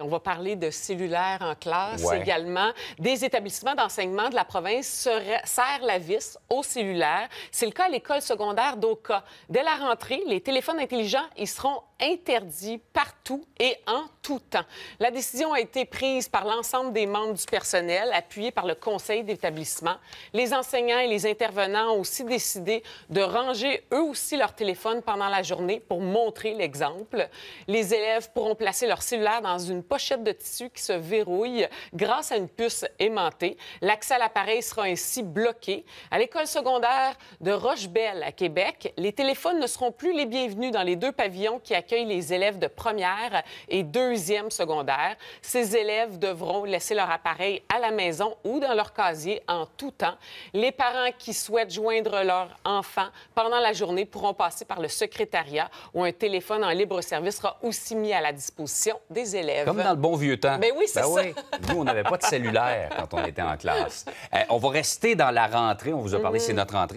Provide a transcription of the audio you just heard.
On va parler de cellulaire en classe également. Des établissements d'enseignement de la province serrent la vis au cellulaire. C'est le cas à l'école secondaire d'Oka. Dès la rentrée, les téléphones intelligents ils seront interdits partout et en tout temps. La décision a été prise par l'ensemble des membres du personnel, appuyée par le conseil d'établissement. Les enseignants et les intervenants ont aussi décidé de ranger eux aussi leurs téléphones pendant la journée pour montrer l'exemple. Les élèves pourront placer leur cellulaire dans une pochette de tissu qui se verrouille grâce à une puce aimantée. L'accès à l'appareil sera ainsi bloqué. À l'école secondaire de Rochebelle, à Québec, les téléphones ne seront plus les bienvenus dans les deux pavillons qui accueillent les élèves de première et deuxième secondaire. Ces élèves devront laisser leur appareil à la maison ou dans leur casier en tout temps. Les parents qui souhaitent joindre leur enfant pendant la journée pourront passer par le secrétariat où un téléphone en libre service sera aussi mis à la disposition des élèves dans le bon vieux temps. Mais ben oui, c'est ben ça. Nous, on n'avait pas de cellulaire quand on était en classe. Euh, on va rester dans la rentrée. On vous a parlé, mm-hmm. c'est notre rentrée.